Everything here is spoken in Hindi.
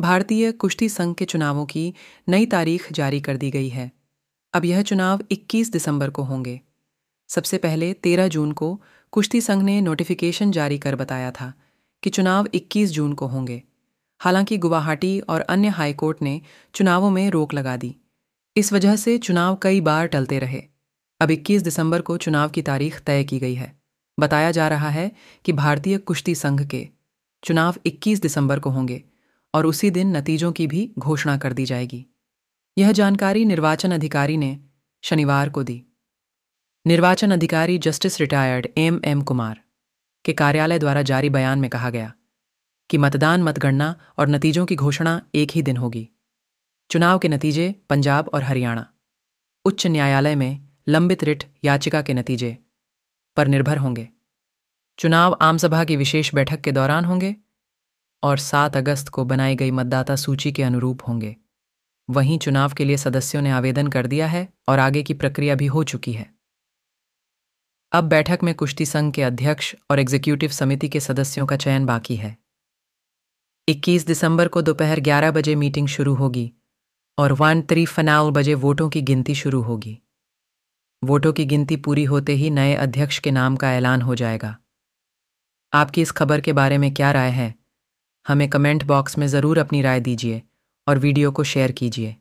भारतीय कुश्ती संघ के चुनावों की नई तारीख जारी कर दी गई है अब यह चुनाव 21 दिसंबर को होंगे सबसे पहले 13 जून को कुश्ती संघ ने नोटिफिकेशन जारी कर बताया था कि चुनाव 21 जून को होंगे हालांकि गुवाहाटी और अन्य हाईकोर्ट ने चुनावों में रोक लगा दी इस वजह से चुनाव कई बार टलते रहे अब 21 दिसंबर को चुनाव की तारीख तय की गई है बताया जा रहा है कि भारतीय कुश्ती संघ के चुनाव 21 दिसंबर को होंगे और उसी दिन नतीजों की भी घोषणा कर दी जाएगी यह जानकारी निर्वाचन अधिकारी ने शनिवार को दी निर्वाचन अधिकारी justice retired M M Kumar के कार्यालय द्वारा जारी बयान में कहा गया कि मतदान मतगणना और नतीजों की घोषणा एक ही दिन होगी चुनाव के नतीजे पंजाब और हरियाणा उच्च न्यायालय में लंबित रिट याचिका के नतीजे पर निर्भर होंगे चुनाव आमसभा की विशेष बैठक के दौरान होंगे और 7 अगस्त को बनाई गई मतदाता सूची के अनुरूप होंगे वहीं चुनाव के लिए सदस्यों ने आवेदन कर दिया है और आगे की प्रक्रिया भी हो चुकी है अब बैठक में कुश्ती संघ के अध्यक्ष और एग्जीक्यूटिव समिति के सदस्यों का चयन बाकी है 21 दिसंबर को दोपहर 11 बजे मीटिंग शुरू होगी और वन थ्री फनाउल बजे वोटों की गिनती शुरू होगी वोटों की गिनती पूरी होते ही नए अध्यक्ष के नाम का ऐलान हो जाएगा आपकी इस खबर के बारे में क्या राय है हमें कमेंट बॉक्स में ज़रूर अपनी राय दीजिए और वीडियो को शेयर कीजिए